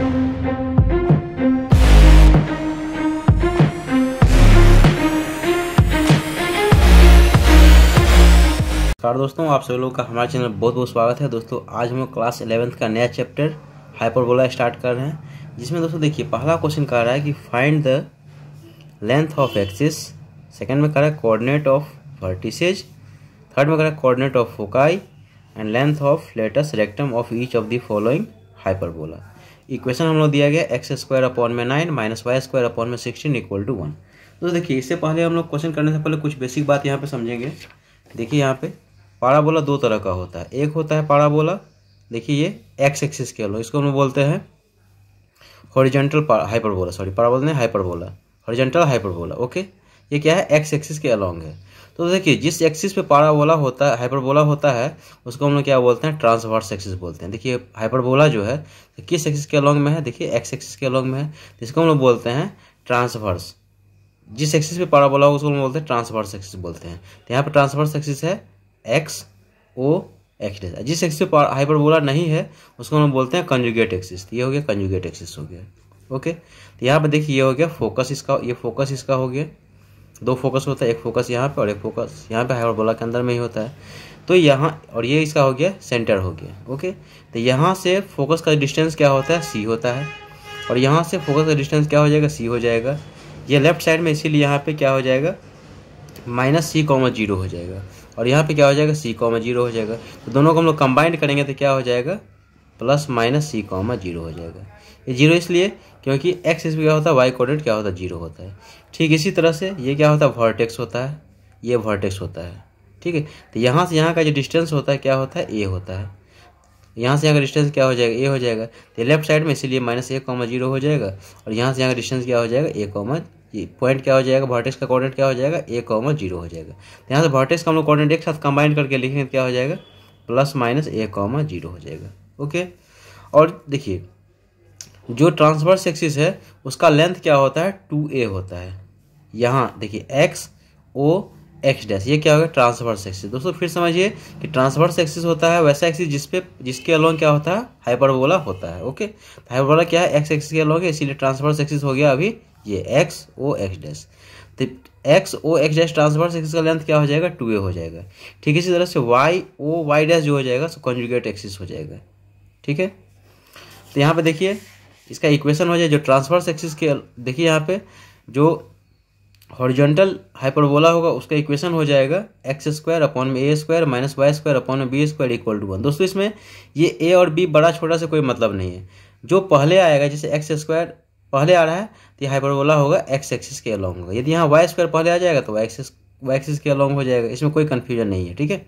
नमस्कार दोस्तों आप सभी लोगों का हमारे चैनल बहुत बहुत स्वागत है दोस्तों आज हम लोग क्लास इलेवंथ का नया चैप्टर हाइपरबोला स्टार्ट कर रहे हैं जिसमें दोस्तों देखिए पहला क्वेश्चन कह रहा है कि find the length of axis second में कह रहा है कोऑर्डिनेट ऑफ वर्टिसेज थर्ड में कह रहा है coordinate of foci and length of latus rectum of each of the following hyperbola equation हम लोग दिया गया एक्स स्क्वायर अपॉन में nine minus y square upon में सिक्सटीन इक्वल टू वन तो देखिए इससे पहले हम लोग क्वेश्चन करने से पहले कुछ बेसिक बात यहाँ पे समझेंगे देखिए यहाँ पे पाराबोला दो तरह का होता है एक होता है पाराबोला देखिए ये एक्स एक्सिस के लो इसको हम बोलते हैं हॉरिजेंटल हाइपरबोला सॉरी पाराबोला नहीं हाइपरबोला हॉरिजेंटल हाइपरबोला ओके ये क्या है एक्स एक्सिस के अलॉन्ग है तो देखिए जिस एक्सिस पे पाराबोला होता है हाइपरबोला होता है उसको हम लोग क्या बोलते हैं ट्रांसवर्स एक्सिस बोलते हैं देखिए हाइपरबोला जो है तो किस एक्सिस के अलॉन्ग में है देखिए एक्स एक्सिस के अलॉन्ग में है तो इसको हम लोग बोलते हैं ट्रांसवर्स जिस एक्सिस पे पाराबोला होगा उसको हम बोलते हैं ट्रांसवर्स एक्सिस बोलते हैं तो यहाँ पर ट्रांसवर्स एक्सिस है एक्स ओ एक्स जिस एक्सिस पे हाइपरबोला नहीं है उसको हम बोलते हैं कंजुगेट एक्सिस तो ये हो गया कंजुगेट एक्सिस हो गया ओके तो यहाँ पर देखिए ये हो गया फोकस इसका ये फोकस इसका हो गया दो फोकस होता है एक फोकस यहाँ पे और एक फोकस यहाँ पे हाइपरबोला के अंदर में ही होता है तो यहाँ और ये इसका हो गया सेंटर हो गया ओके तो यहाँ से फोकस का डिस्टेंस क्या होता है सी होता है और यहाँ से फोकस का डिस्टेंस क्या हो जाएगा सी हो जाएगा ये लेफ्ट साइड में इसीलिए यहाँ पे क्या हो जाएगा माइनस सी कॉमा जीरो हो जाएगा और यहाँ पे क्या हो जाएगा सी कॉमा जीरो हो जाएगा तो दोनों को हम लोग कंबाइंड करेंगे तो क्या हो जाएगा plus minus c comma zero हो जाएगा ये जीरो इसलिए क्योंकि एक्स इस क्या होता है वाई कोऑर्डिनेट क्या होता है जीरो होता है ठीक इसी तरह से ये क्या होता है वर्टेक्स होता है ये वर्टेक्स होता है ठीक है तो यहाँ से यहाँ का जो डिस्टेंस होता है क्या होता है ए होता है यहाँ से यहाँ का डिस्टेंस क्या हो जाएगा ए हो जाएगा तो लेफ्ट साइड में इसीलिए माइनस ए कॉमा जीरो हो जाएगा और यहाँ से यहाँ का डिस्टेंस क्या हो जाएगा ए कॉमा पॉइंट क्या हो जाएगा वर्टेक्स का कॉर्डेंट क्या हो जाएगा ए कॉमा जीरो हो जाएगा तो यहाँ से वर्टेक्स का हम लोग कोऑर्डिनेट एक साथ कंबाइन करके लिखेंगे तो क्या हो जाएगा plus minus a comma zero हो जाएगा ओके और देखिए जो ट्रांसवर्स एक्सिस है उसका लेंथ क्या होता है टू ए होता है यहाँ देखिए एक्स ओ एक्स डैश ये क्या होगा ट्रांसवर्स एक्सिस दोस्तों फिर समझिए कि ट्रांसवर्स एक्सिस होता है वैसा एक्सिस जिसपे जिसके अलोंग क्या होता है हाइपरबोला होता है ओके हाइपरबोला तो क्या है एक्स एक्सिस के अलोंग है इसीलिए ट्रांसवर्स एक्सिस हो गया अभी ये एक्स ओ एक्स डैश तो x O x dash transverse axis का लेंथ क्या हो जाएगा टू ए हो जाएगा ठीक है इसी तरह से वाई ओ वाई डैश जो हो जाएगा सो कॉन्जुगेट एक्सिस हो जाएगा ठीक है तो यहाँ पे देखिए इसका इक्वेशन हो जाए जो ट्रांसवर्स एक्सिस के देखिए यहाँ पे जो हॉरिजॉन्टल हाइपरबोला होगा उसका इक्वेशन हो जाएगा एक्स स्क्वायर अपॉन में a square minus y square upon में b square equal to one दोस्तों इसमें ये ए और बी बड़ा छोटा से कोई मतलब नहीं है जो पहले आएगा जैसे एक्स स्क्वायर पहले आ रहा है तो ये हाइपरबोला होगा एक्स एक्सिस के अलॉन्ग होगा यदि यहाँ वाई स्क्वायर पहले आ जाएगा तो वाई एक्सिस वाई एक्सिस के अलॉन्ग हो जाएगा इसमें कोई कन्फ्यूजन नहीं है ठीक है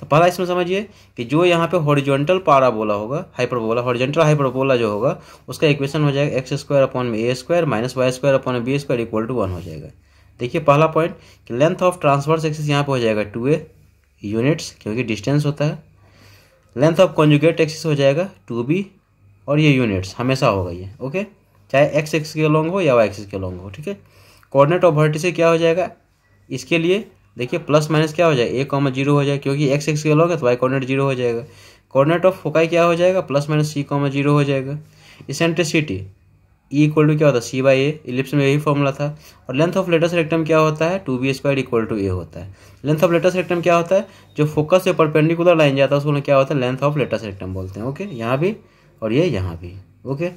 तो पहला इसमें समझिए कि जो यहाँ पे हॉरिजॉन्टल पाराबोला होगा हाइपरबोला हॉरिजॉन्टल हाइपरबोला जो होगा उसका इक्वेशन हो जाएगा एक्स स्क्वायर अपॉन में a square minus y square upon b square equal to one हो जाएगा देखिए पहला पॉइंट कि लेंथ ऑफ ट्रांसवर्स एक्सिस यहाँ पे हो जाएगा टू ए यूनिट्स क्योंकि डिस्टेंस होता है लेंथ ऑफ कॉन्जुगेट एक्सिस हो जाएगा टू बी और ये यूनिट्स हमेशा होगा ये ओके चाहे एक्स एक्स के लॉन्ग हो या वाई एक्सिस के लॉन्ग हो ठीक है कोऑर्डिनेट ऑफ वर्टिस क्या हो जाएगा इसके लिए देखिए प्लस माइनस क्या हो जाए ए कॉमा जीरो हो जाए क्योंकि एक्स एक्स के लॉन्ग है तो वाई कॉर्डिनेट जीरो हो जाएगा कॉर्डिनेट ऑफ फोकाई क्या हो जाएगा plus minus c comma zero हो जाएगा इसेंट्रिसिटी ई इक्वल टू क्या होता है सी बाई ए इलिप्स में यही फॉर्मूला था और लेंथ ऑफ लेटर सेक्टम क्या होता है two b square equal to a होता है लेंथ ऑफ लेटर सेक्टम क्या होता है जो फोकस से परपेंडिकुलर लाइन जाता है उसको क्या होता है लेंथ ऑफ लेटस सेक्टम बोलते हैं ओके यहाँ भी और ये यहाँ भी ओके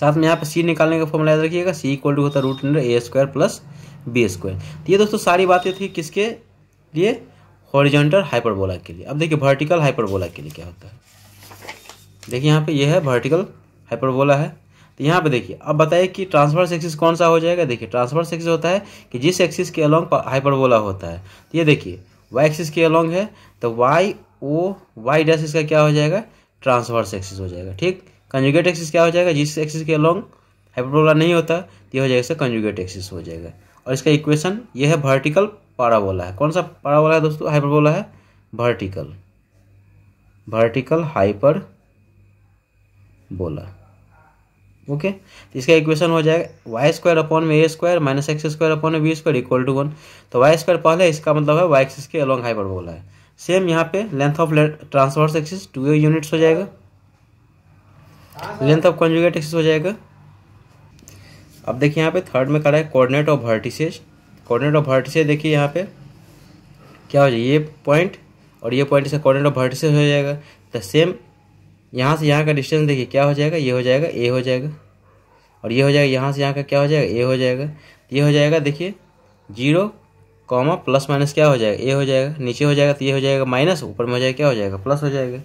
साथ में यहाँ पर सी निकालने का फॉर्मूला याद रखिएगा सी इक्वल टू होता है root under a square plus b square तो ये दोस्तों सारी बातें थी किसके लिए हॉरिजॉन्टल हाइपरबोला के लिए अब देखिए वर्टिकल हाइपरबोला के लिए क्या होता है देखिए यहाँ पे ये है वर्टिकल हाइपरबोला है तो यहाँ पे देखिए अब बताइए कि ट्रांसवर्स एक्सिस कौन सा हो जाएगा देखिए ट्रांसवर्स एक्सिस होता है कि जिस एक्सिस के अलॉन्ग हाइपरबोला होता है तो ये देखिए वाई एक्सिस के अलॉन्ग है तो वाई ओ वाई डैश इसका क्या हो जाएगा ट्रांसवर्स एक्सिस हो जाएगा ठीक कंजुगेट एक्सिस क्या हो जाएगा जिस एक्सिस के अलॉन्ग हाइपरबोला नहीं होता तो ये हो जाएगा इसका कंजुगेट एक्सिस हो जाएगा और इसका इक्वेशन ये है वर्टिकल पाराबोला है कौन सा पाराबोला है दोस्तों हाइपरबोला है vertical vertical hyperbola okay तो इसका इक्वेशन हो जाएगा वाई स्क्वायर अपॉन में a square minus x square upon में b square equal to one तो वाई स्क्वायर पहले इसका मतलब है वाई एक्सिस के अलॉन्ग हाइपर बोला है सेम यहाँ पे length of transverse axis two units हो जाएगा लेंथ ऑफ कॉन्जुगेट एक्सिस हो जाएगा अब देखिए यहाँ पे थर्ड में करा है coordinate of vertices coordinate of vertices देखिए यहाँ पे क्या हो जाए ये पॉइंट और ये पॉइंट इसका कोऑर्डिनेट ऑफ वर्टिसेज हो जाएगा द सेम यहाँ से यहाँ का डिस्टेंस देखिए क्या हो जाएगा ये हो जाएगा ए हो जाएगा और ये हो जाएगा यहाँ से यहाँ का क्या हो जाएगा ए हो जाएगा ये हो जाएगा देखिए जीरो कॉमा प्लस माइनस क्या हो जाएगा ए हो जाएगा नीचे हो जाएगा तो ये हो जाएगा माइनस ऊपर में हो जाएगा क्या हो जाएगा प्लस हो जाएगा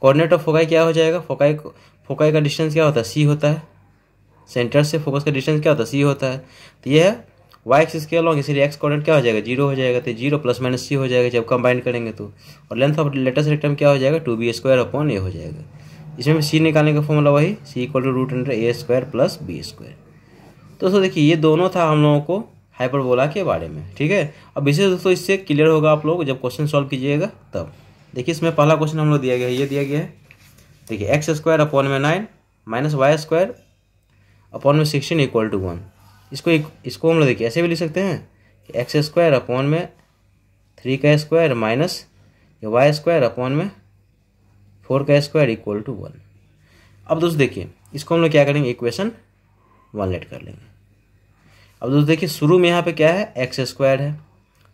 कोऑर्डिनेट ऑफ फोकाई क्या हो जाएगा फोकाई फोकाई का डिस्टेंस क्या होता है सी होता है सेंटर से फोकस का डिस्टेंस क्या होता है सी होता है तो ये है वाई एक्स के लॉन्ग इसलिए एक्स कॉर्डिनेट क्या हो जाएगा जीरो हो जाएगा तो जीरो प्लस माइनस सी हो जाएगा जब कंबाइन करेंगे तो और लेंथ ऑफ लेटेस्ट रिटर्न क्या हो जाएगा two b square upon a हो जाएगा इसमें सी निकालने का फॉर्मूला वही c equal to root under a square plus b square तो दोस्तों देखिए ये दोनों था हम लोगों को हाइपरबोला के बारे में ठीक है अब विशेष दोस्तों इससे क्लियर होगा आप लोग जब क्वेश्चन सॉल्व कीजिएगा तब देखिए इसमें पहला क्वेश्चन हम लोग दिया गया है ये दिया गया है देखिए एक्स स्क्वायर अपॉन में nine minus y square upon में सिक्सटीन इक्वल टू वन इसको इसको हम लोग देखिए ऐसे भी लिख सकते हैं कि एक्स स्क्वायर अपॉन में थ्री का square minus y square upon में फोर का स्क्वायर इक्वल टू वन अब दोस्तों देखिए इसको हम लोग क्या करेंगे इक्वेशन वन लेट कर लेंगे अब दोस्तों देखिए शुरू में यहाँ पे क्या है एक्स स्क्वायर है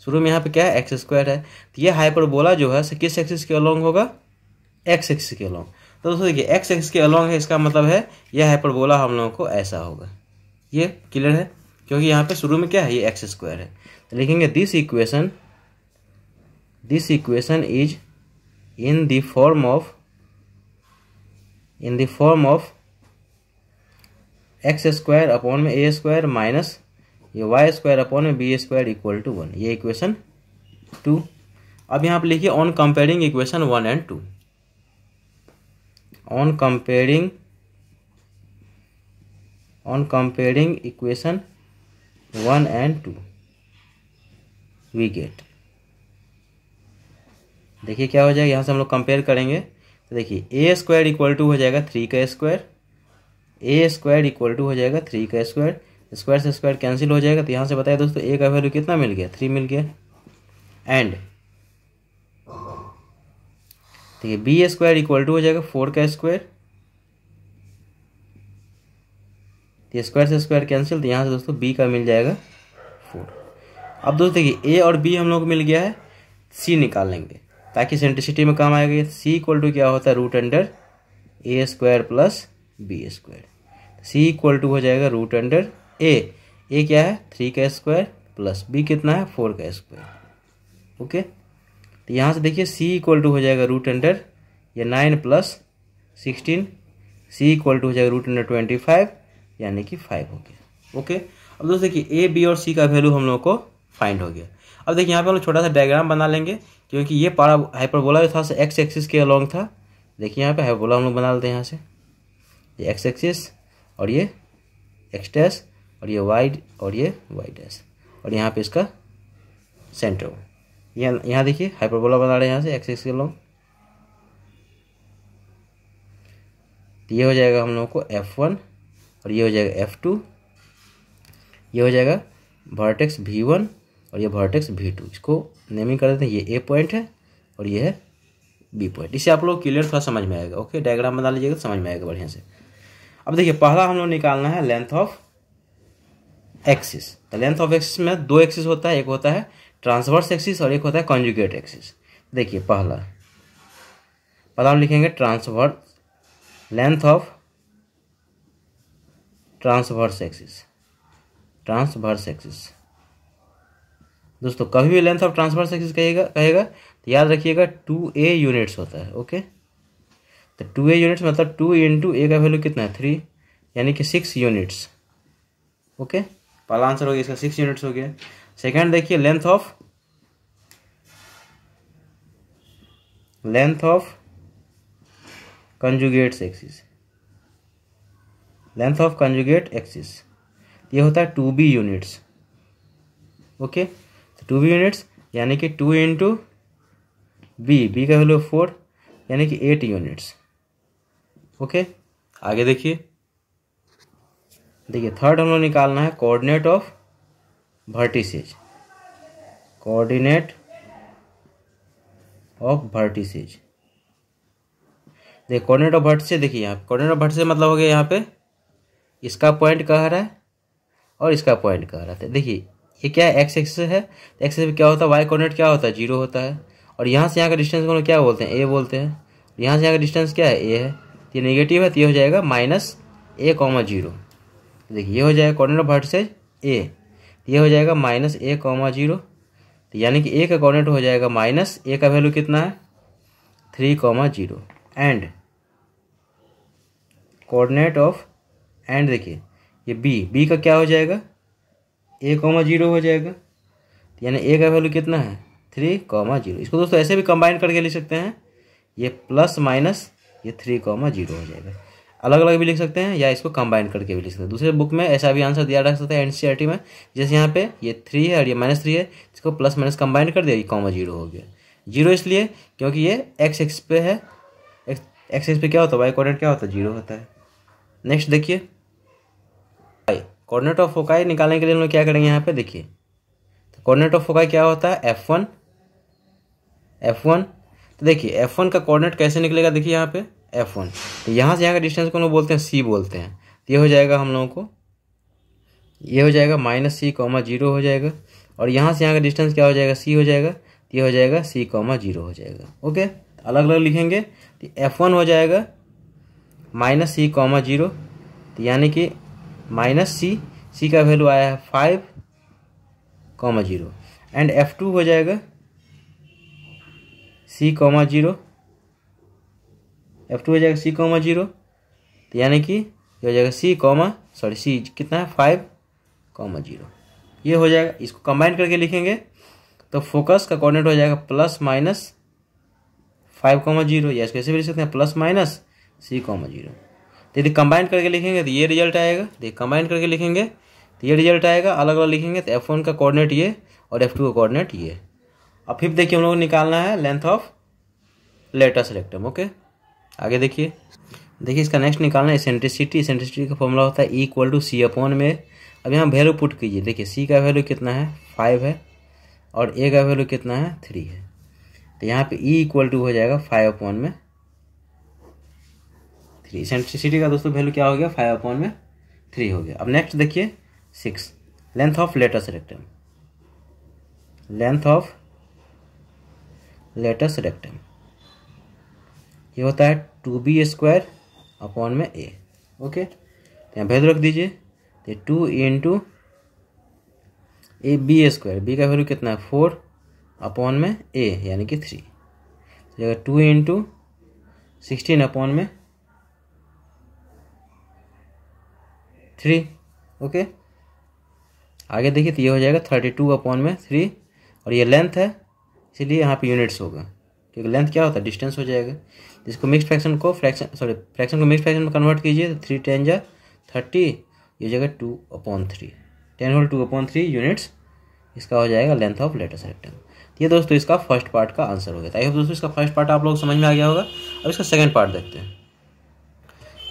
शुरू में यहाँ पे क्या है एक्स स्क्वायर है तो ये हाइपरबोला जो है किस एक्सिस के अलॉन्ग होगा एक्स एक्सिस के अलॉन्ग तो दोस्तों देखिए एक्स एक्सिस के अलॉन्ग है इसका मतलब है यह हाइपरबोला हम लोगों को ऐसा होगा ये क्लियर है क्योंकि यहाँ पे शुरू में क्या है ये एक्स स्क्वायर है तो लिखेंगे this equation this equation is in the form of in the form of x square upon में ए स्क्वायर माइनस ये वाई स्क्वायर अपॉन में b square equal to one ये इक्वेशन टू अब यहाँ पर लिखिए on comparing equation one and two on comparing on comparing equation one and two we get देखिए क्या हो जाएगा यहाँ से हम लोग कंपेयर करेंगे तो देखिए ए स्क्वायर इक्वल टू हो जाएगा थ्री का square a square equal to हो जाएगा थ्री का स्क्वायर स्क्वायर से स्क्वायर कैंसिल हो जाएगा तो यहाँ से बताया दोस्तों ए का वैल्यू कितना मिल गया थ्री मिल गया एंड देखिए बी स्क्वायर इक्वल टू हो जाएगा फोर का स्क्वायर स्क्वायर से स्क्वायर कैंसिल तो यहाँ से दोस्तों बी का मिल जाएगा फोर अब दोस्तों देखिए ए और बी हम लोग को मिल गया है सी निकाल लेंगे ताकि सेंट्रिसिटी में काम आएगा सी इक्वल टू क्या होता है root under a square plus b square c equal to हो जाएगा रूट अंडर ए ए क्या है थ्री का स्क्वायर प्लस बी कितना है फोर का स्क्वायर ओके तो यहाँ से देखिए सी इक्वल टू हो जाएगा रूट अंडर या nine plus sixteen c equal to हो जाएगा रूट अंडर ट्वेंटी फाइव यानी कि फाइव हो गया ओके अब दोस्तों देखिए ए बी और सी का वैल्यू हम लोग को फाइंड हो गया अब देखिए यहाँ पे हम लोग छोटा सा डायग्राम बना लेंगे क्योंकि ये पारा हाइपरबोला जो था एक्स एक्सिस के अलॉन्ग था देखिए यहाँ पे हाइपरबोला हम लोग बना लेते हैं यहाँ से ये एक्स एक्सिस और ये एक्स डैश और ये वाइड और ये वाई डैश और यहाँ पे इसका सेंटर यहाँ यहाँ देखिए हाइपरबोला बना रहे हैं यहाँ से एक्स एक्स के अलॉन्ग तो ये हो जाएगा हम लोगों को एफ वन और ये हो जाएगा एफ टू ये हो जाएगा वर्टेक्स वी वन और ये वर्टेक्स भी टू इसको नेमिंग कर देते हैं ये ए पॉइंट है और ये है बी पॉइंट इससे आप लोग क्लियर थोड़ा समझ में आएगा ओके डायग्राम बना लीजिएगा तो समझ में आएगा बढ़िया से अब देखिए पहला हम लोग निकालना है लेंथ ऑफ एक्सिस तो लेंथ ऑफ एक्सिस में दो एक्सिस होता है एक होता है ट्रांसवर्स एक्सिस और एक होता है कॉन्जुगेट एक्सिस देखिए पहला पहला हम लिखेंगे transverse length of transverse axis transverse axis दोस्तों कभी भी लेंथ ऑफ ट्रांसफर एक्सिस कहेगा कहेगा तो याद रखिएगा टू ए यूनिट्स होता है ओके तो टू ए यूनिट्स मतलब टू इंटू ए का वैल्यू कितना है थ्री यानी कि सिक्स यूनिट्स ओके पहला आंसर हो गया इसका सिक्स यूनिट्स हो गया सेकेंड देखिए length of length of conjugate axis length of conjugate axis ये होता है two b units okay two b units यानी कि टू इंटू बी बी का वैल्यू फोर यानी कि एट यूनिट्स ओके आगे देखिए देखिए थर्ड हम लोग निकालना है coordinate of vertices coordinate of vertices देखिए कोऑर्डिनेट ऑफ भर्टिस देखिए यहाँ कोऑर्डिनेट ऑफ वर्टिसेज मतलब हो गया यहाँ पे इसका पॉइंट कह रहा है और इसका पॉइंट कह रहा था देखिए ये क्या है एक्स एक्सेस है तो एक्सेस में क्या होता है वाई कोऑर्डिनेट क्या होता है जीरो होता है और यहाँ से यहाँ का डिस्टेंस को क्या बोलते हैं ए बोलते हैं यहाँ से यहाँ का डिस्टेंस क्या है ए है तो ये नेगेटिव है तो ये हो जाएगा माइनस ए कॉमा जीरो देखिए ये हो जाएगा कॉर्डिनेट ऑफ वर्टिसेज ए ये हो जाएगा माइनस ए कॉमा जीरो तो यानी कि ए का कॉर्डिनेट हो जाएगा माइनस ए का वैल्यू कितना है three comma zero and coordinate of and देखिए ये बी बी का क्या हो जाएगा ए कॉमा जीरो हो जाएगा यानी ए का वैल्यू कितना है थ्री कॉमा जीरो इसको दोस्तों ऐसे भी कंबाइन करके लिख सकते हैं ये प्लस माइनस ये थ्री कॉमा जीरो हो जाएगा अलग अलग भी लिख सकते हैं या इसको कंबाइन करके भी लिख सकते हैं दूसरे बुक में ऐसा भी आंसर दिया रख सकता है एन e में जैसे यहाँ पे ये थ्री है और ये माइनस थ्री है इसको प्लस माइनस कंबाइन कर दिया ये कॉमा जीरो हो गया जीरो इसलिए क्योंकि ये एक्स एक्स पे है एक्स एक्स पे क्या होता है वाई कोऑर्डिनेट क्या होता है जीरो होता है नेक्स्ट देखिए कॉर्डिनेट ऑफ फोकाई निकालने के लिए हम लोग क्या करेंगे यहाँ पे देखिए तो कॉर्डिनेट ऑफ फोकाई क्या होता है एफ वन एफ वन तो देखिए एफ वन का कॉर्डिनेट कैसे निकलेगा देखिए यहाँ पे एफ वन तो यहाँ से यहाँ का डिस्टेंस को हम लोग बोलते हैं सी बोलते हैं तो ये हो जाएगा हम लोगों को ये हो जाएगा माइनस सी कॉमा जीरो हो जाएगा और यहाँ से यहाँ का डिस्टेंस क्या हो जाएगा सी हो जाएगा तो ये हो जाएगा सी कॉमा जीरो हो जाएगा ओके तो अलग अलग लिखेंगे तो एफ वन हो जाएगा माइनस सी कॉमा जीरो तो यानी कि माइनस सी सी का वैल्यू आया है five comma zero and F two हो जाएगा c comma zero F two हो जाएगा सी कॉमा जीरो तो यानी कि ये हो जाएगा सी कॉमा सॉरी सी कितना है फाइव कॉमा जीरो ये हो जाएगा इसको कंबाइन करके लिखेंगे तो फोकस का कोऑर्डिनेट हो जाएगा plus minus five comma zero या इसको ऐसे भी लिख सकते हैं plus minus c comma zero तो यदि कंबाइन करके लिखेंगे तो ये रिजल्ट आएगा देखिए तो कंबाइन करके लिखेंगे तो ये रिजल्ट आएगा अलग अलग लिखेंगे तो एफ वन का कोऑर्डिनेट ये और एफ टू का कोऑर्डिनेट ये अब फिर देखिए हम लोग निकालना है length of latus rectum okay आगे देखिए देखिए इसका नेक्स्ट निकालना है सेंट्रिसिटी सेंट्रिसिटी का फॉर्मूला होता है इक्वल टू सी अपॉन में अब यहाँ वैल्यू पुट कीजिए देखिए सी का वैल्यू कितना है फाइव है और ए का वैल्यू कितना है थ्री है तो यहाँ पे ई इक्वल टू हो जाएगा फाइव अपॉन में थ्री सेंट्रिसिटी का दोस्तों वैल्यू क्या हो गया फाइव अपॉन में थ्री हो गया अब नेक्स्ट देखिए six length of latus rectum length of latus rectum ये होता है टू बी स्क्वायर अपॉन में ए ओके तो यहाँ भेद रख दीजिए तो two into a b square b का वैल्यू कितना है फोर अपॉन में ए यानी कि three two into sixteen upon में थ्री ओके आगे देखिए तो ये हो जाएगा थर्टी टू अपॉन में थ्री और ये लेंथ है इसीलिए यहाँ पे यूनिट्स होगा क्योंकि लेंथ क्या होता है डिस्टेंस हो जाएगा जिसको मिक्स फ्रैक्शन को फ्रैक्शन सॉरी फ्रैक्शन को मिक्स फ्रैक्शन में कन्वर्ट कीजिए तो थ्री टेन जा थर्टी ये हो जाएगा two upon three ten whole two upon three units इसका हो जाएगा लेंथ ऑफ लेटर सेक्टर ये दोस्तों इसका फर्स्ट पार्ट का आंसर हो गया था आई होप दोस्तों इसका फर्स्ट पार्ट आप लोग समझ में आ गया होगा अब इसका सेकंड पार्ट देखते हैं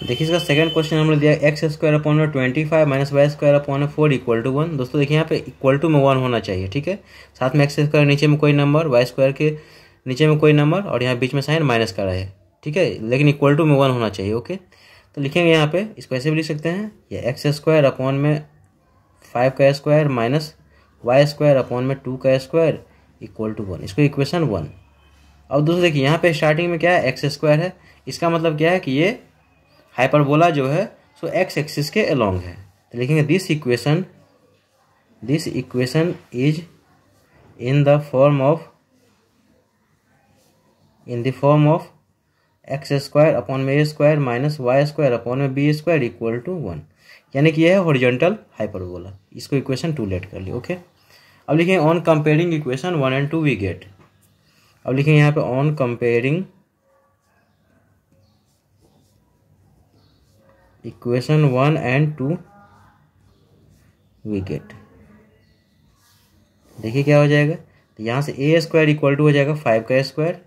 देखिए इसका सेकंड क्वेश्चन हमने दिया एक्स स्क्वायर अपॉन में twenty five minus y square upon में फोर इक्वल टू वन दोस्तों देखिए यहाँ पे इक्वल टू में वन होना चाहिए ठीक है साथ में एक्स स्क्वायर नीचे में कोई नंबर वाई स्क्वायर के नीचे में कोई नंबर और यहाँ बीच में साइन माइनस का है ठीक है लेकिन इक्वल टू में वन होना चाहिए ओके तो लिखेंगे यहाँ पे इसको ऐसे भी लिख सकते हैं ये एक्स स्क्वायर अपॉन में फाइव का square minus y square upon में टू का स्क्वायर इक्वल टू वन इसको इक्वेशन वन अब दोस्तों देखिए यहाँ पे स्टार्टिंग में क्या है एक्स स्क्वायर है इसका मतलब क्या है कि ये हाइपरबोला जो है सो एक्स एक्सिस के अलोंग है तो लिखेंगे this equation this equation is in the form of in the form of x square upon में a square minus y square upon में b square equal to one यानी कि यह है हॉरिजॉन्टल हाइपरबोला इसको इक्वेशन टू लेट कर लिए okay अब लिखें on comparing equation one and two we get अब लिखें यहाँ पे on comparing equation 1 and two we get देखिए क्या हो जाएगा तो यहाँ से ए स्क्वायर इक्वल टू हो जाएगा फाइव का square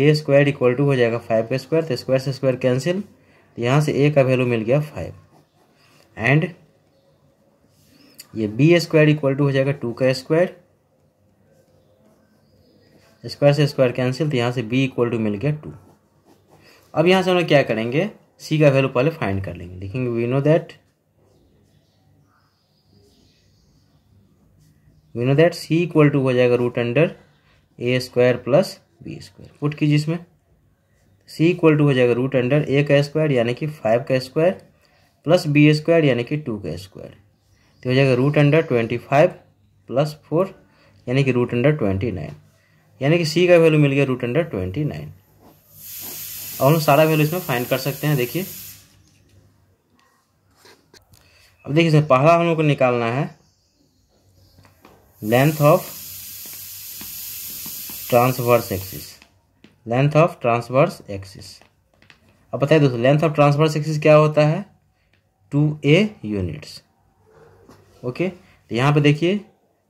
a square equal to हो जाएगा फाइव का स्क्वायर तो स्क्वायर से स्क्वायर कैंसिल तो यहाँ से ए का वैल्यू मिल गया फाइव एंड ये बी स्क्वायर इक्वल टू हो जाएगा टू का स्क्वायर स्क्वायर से स्क्वायर कैंसिल तो यहाँ से बी इक्वल टू मिल गया टू अब यहाँ से हम लोग क्या करेंगे सी का वैल्यू पहले फाइंड कर लेंगे लिखेंगे we know that we know that c equal to हो जाएगा root under a square plus b square put कीजिए इसमें सी इक्वल टू हो जाएगा रूट अंडर ए का स्क्वायर यानी कि फाइव का स्क्वायर प्लस बी स्क्वायर यानी कि टू का स्क्वायर तो हो जाएगा root under twenty five plus four यानी कि रूट अंडर ट्वेंटी नाइन यानी कि सी का वैल्यू मिल गया रूट अंडर ट्वेंटी नाइन और हम सारा वैल्यू इसमें फाइंड कर सकते हैं देखिए अब देखिए सर पहला हम लोग को निकालना है length of transverse axis length of transverse axis अब बताइए दोस्तों लेंथ ऑफ ट्रांसवर्स एक्सिस क्या होता है टू ए यूनिट्स ओके तो यहाँ पे देखिए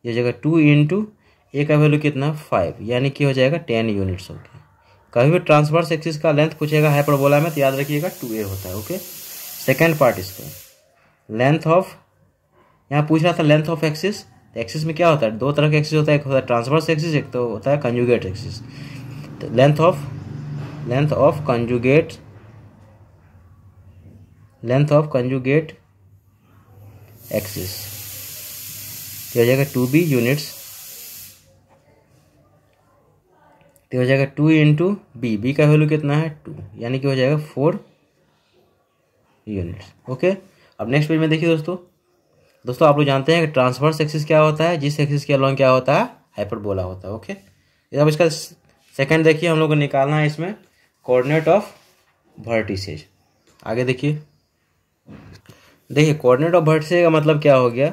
ये जगह टू इंटू ए का वैल्यू कितना फाइव यानी कि हो जाएगा टेन यूनिट्स हो गया कभी भी ट्रांसवर्स एक्सिस का लेंथ पूछेगा हाइपरबोला में तो याद रखिएगा टू ए होता है ओके सेकेंड पार्ट इसका लेंथ ऑफ यहाँ पूछ रहा था लेंथ ऑफ एक्सिस एक्सिस में क्या होता है दो तरह का एक्सिस होता है एक होता है ट्रांसवर्स एक्सिस एक तो होता है कंजुगेट एक्सिस तो length of length of conjugate length of conjugate axis हो जाएगा टू बी यूनिट्स तो हो जाएगा टू इंटू बी बी का वैल्यू कितना है टू यानी कि हो जाएगा फोर यूनिट्स ओके अब नेक्स्ट पेज में देखिए दोस्तों दोस्तों आप लोग जानते हैं कि ट्रांसवर्स एक्सिस क्या होता है जिस एक्सिस के अलॉन्ग क्या होता है हाइपरबोला होता है ओके अब इसका सेकंड देखिए हम लोग को निकालना है इसमें कोऑर्डिनेट ऑफ वर्टिसेज आगे देखिए देखिए कोऑर्डिनेट ऑफ वर्टिसेज का मतलब क्या हो गया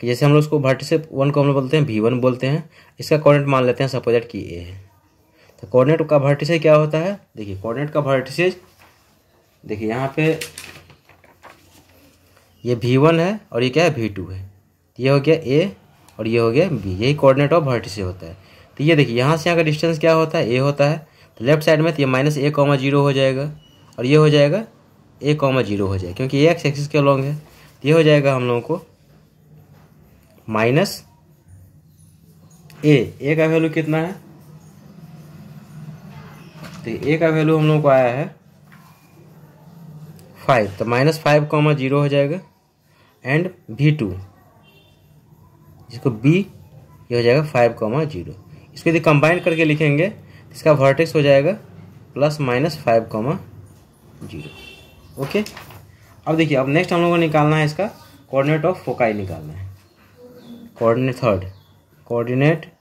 कि जैसे हम लोग उसको वर्टिसेज वन को हम लोग बोलते हैं भी वन बोलते हैं इसका कोऑर्डिनेट मान लेते हैं सपोज दैट ए है तो कॉर्डिनेट का वर्टिसेज क्या होता है देखिए कॉर्डिनेट का वर्टिसेज देखिए यहाँ पे ये वी वन है और ये क्या है वी टू है तो ये हो गया ए और ये हो गया बी यही कॉर्डिनेट ऑफ वर्टिसेज होता है तो ये देखिए यहाँ से यहाँ का डिस्टेंस क्या होता है ए होता है तो लेफ्ट साइड में तो ये माइनस ए कॉमा जीरो हो जाएगा और ये हो जाएगा ए कॉमा जीरो हो जाएगा क्योंकि ए एक्स एक्सिस के लॉन्ग है तो ये हो जाएगा हम लोगों को माइनस ए ए का वैल्यू कितना है तो ए का वैल्यू हम लोग को आया है फाइव तो माइनस फाइव कॉमा जीरो हो जाएगा एंड बी टू जिसको बी ये हो जाएगा फाइव कॉमा जीरो इसको यदि कंबाइन करके लिखेंगे तो इसका वर्टेक्स हो जाएगा plus minus five comma zero okay अब देखिए अब नेक्स्ट हम लोगों को निकालना है इसका कोऑर्डिनेट ऑफ फोकाई निकालना है coordinate third coordinate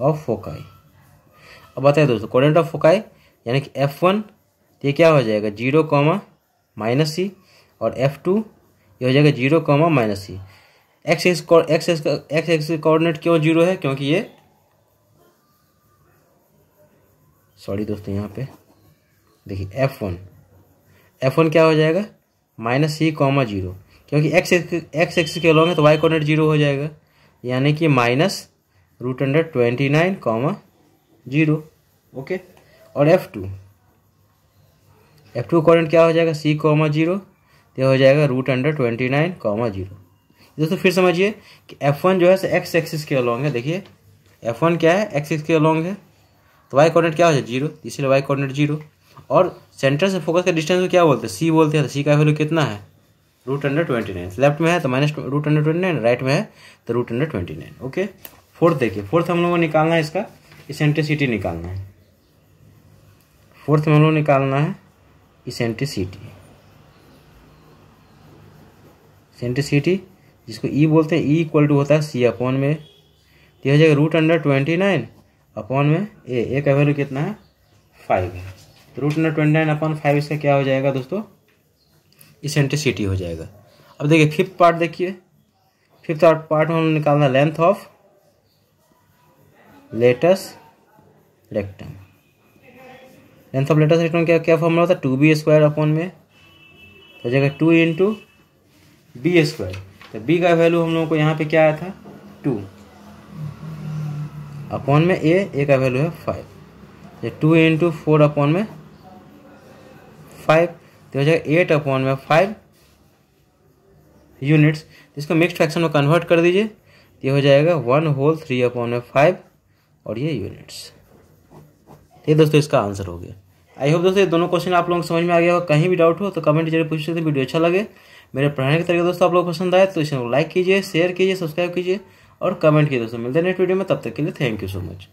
of foci अब बताए दोस्तों कोऑर्डिनेट ऑफ फोकाई यानी कि एफ वन ये क्या हो जाएगा जीरो कॉमा माइनस सी और एफ टू ये हो जाएगा zero comma minus c x x x x x x coordinate क्यों जीरो है क्योंकि ये सॉरी दोस्तों यहाँ पे देखिए एफ वन एफ वन क्या हो जाएगा माइनस सी कॉमा जीरो क्योंकि एक्स एक्स एक्स के अलॉन्ग है तो वाई कोऑर्डिनेट जीरो हो जाएगा यानी कि minus root under twenty nine comma zero okay और F two F two according क्या हो जाएगा सी कॉमा जीरो तो हो जाएगा root under twenty nine comma zero दोस्तों फिर समझिए कि एफ वन जो है एक्स एक्सिस के अलॉन्ग है देखिए एफ वन क्या है एक्स के अलॉन्ग है तो वाई कॉर्डिनेट क्या हो जाए जीरो इसलिए वाई कॉर्डिनेट जीरो और सेंटर से फोकस का डिस्टेंस को क्या बोलते हैं सी बोलते हैं तो सी का वैल्यू कितना है root under twenty nine left में है तो minus root under twenty nine right में है तो root under twenty nine okay fourth देखिए फोर्थ हम लोगों को निकालना है इसका इसेंट्रिसिटी निकालना है फोर्थ में हम लोग निकालना है इसेंट्रिसिटी इसेंट्रिसिटी जिसको ई e बोलते हैं ई इक्वल टू होता है सी अपॉन में तो यह जाएगा root under twenty nine upon में ए ए का वैल्यू कितना है फाइव है तो root under twenty nine upon five इसका क्या हो जाएगा दोस्तों इसेंट्रिसिटी हो जाएगा अब देखिए फिफ्थ पार्ट देखिए फिफ्थ पार्ट में हम लोग निकालना length of latus rectum length of latus rectum क्या क्या फॉर्मूला होता है टू बी स्क्वायर अपॉन में तो जगह टू इंटू बी स्क्वायर तो बी का वैल्यू हम लोगों को यहाँ पे क्या आया था टू अपॉन में ए ए का वैल्यू है फाइव ये टू इंटू फोर अपॉन में फाइव तो हो जाएगा एट अपॉन में फाइव यूनिट्स इसको मिक्स फ्रैक्शन में कन्वर्ट कर दीजिए ये हो जाएगा वन होल थ्री अपॉन में फाइव और ये यूनिट्स ये दोस्तों इसका आंसर हो गया आई होप दोस्तों ये दोनों क्वेश्चन आप लोगों को समझ में आ गया होगा कहीं भी डाउट हो तो कमेंट जरूर पूछ सकते वीडियो अच्छा लगे मेरे पढ़ाने के तरीके दोस्तों आप लोग पसंद आए तो इसे लाइक कीजिए शेयर कीजिए सब्सक्राइब कीजिए और कमेंट कीजिए दोस्तों मिलते हैं नेक्स्ट वीडियो में तब तक के लिए थैंक यू सो मच